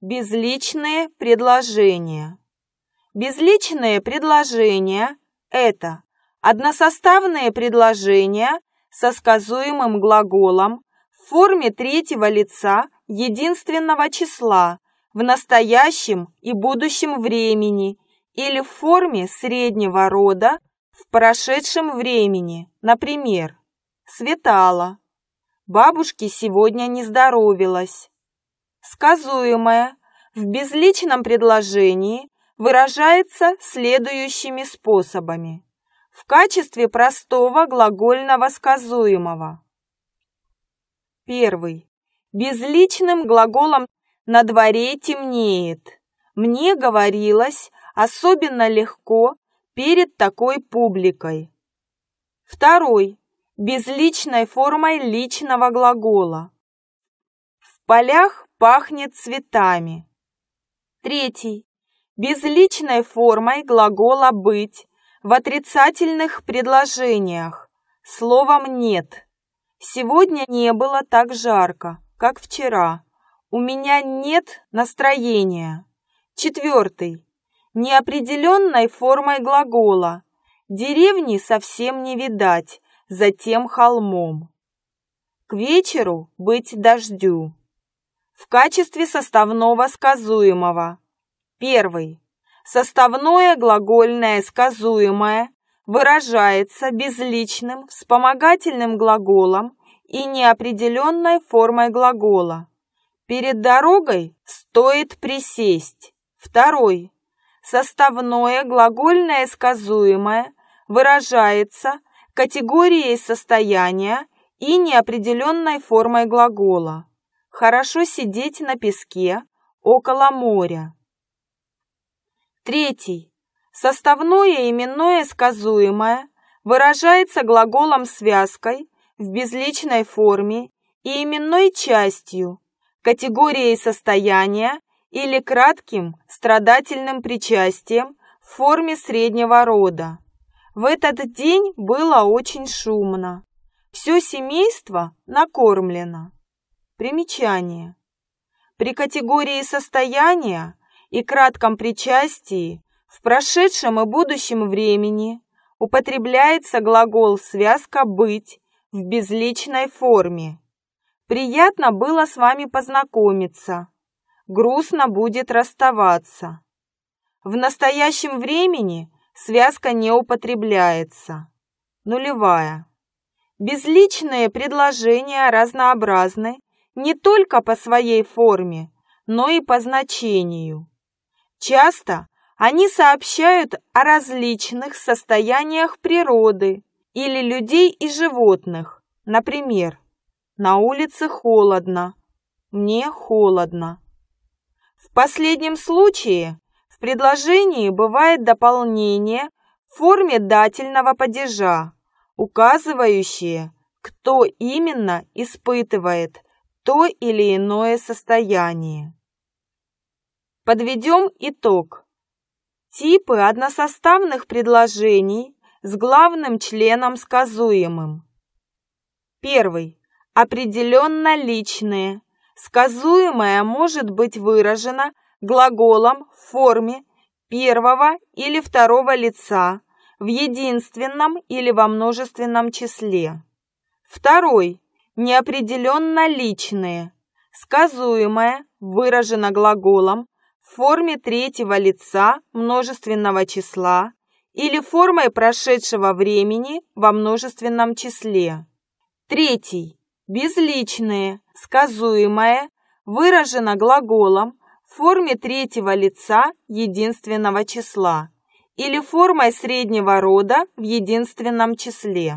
Безличные предложения. Безличные предложения – это односоставные предложения со сказуемым глаголом в форме третьего лица единственного числа в настоящем и будущем времени или в форме среднего рода в прошедшем времени, например, светало. Бабушке сегодня не здоровилось сказуемое в безличном предложении выражается следующими способами. В качестве простого глагольного сказуемого. Первый. Безличным глаголом «на дворе темнеет». Мне говорилось особенно легко перед такой публикой. Второй. Безличной формой личного глагола полях пахнет цветами. Третий. Безличной формой глагола «быть» в отрицательных предложениях словом «нет». Сегодня не было так жарко, как вчера. У меня нет настроения. Четвертый. Неопределенной формой глагола. Деревни совсем не видать, за тем холмом. К вечеру быть дождю в качестве составного сказуемого. Первый. Составное глагольное сказуемое выражается безличным вспомогательным глаголом и неопределенной формой глагола. Перед дорогой стоит присесть. Второй. Составное глагольное сказуемое выражается категорией состояния и неопределенной формой глагола. Хорошо сидеть на песке, около моря. Третий. Составное именное сказуемое выражается глаголом-связкой в безличной форме и именной частью, категорией состояния или кратким страдательным причастием в форме среднего рода. В этот день было очень шумно. Все семейство накормлено. Примечание. При категории состояния и кратком причастии в прошедшем и будущем времени употребляется глагол-связка «быть» в безличной форме. Приятно было с вами познакомиться. Грустно будет расставаться. В настоящем времени связка не употребляется. Нулевая. Безличные предложения разнообразны не только по своей форме, но и по значению. Часто они сообщают о различных состояниях природы или людей и животных. Например, на улице холодно, мне холодно. В последнем случае в предложении бывает дополнение в форме дательного падежа, указывающее, кто именно испытывает то или иное состояние. Подведем итог. Типы односоставных предложений с главным членом сказуемым. Первый. Определенно личные. Сказуемое может быть выражено глаголом в форме первого или второго лица в единственном или во множественном числе. Второй неопределенно личные. Сказуемое выражено глаголом в форме третьего лица множественного числа или формой прошедшего времени во множественном числе. Третий. Безличные. Сказуемое выражено глаголом в форме третьего лица единственного числа или формой среднего рода в единственном числе.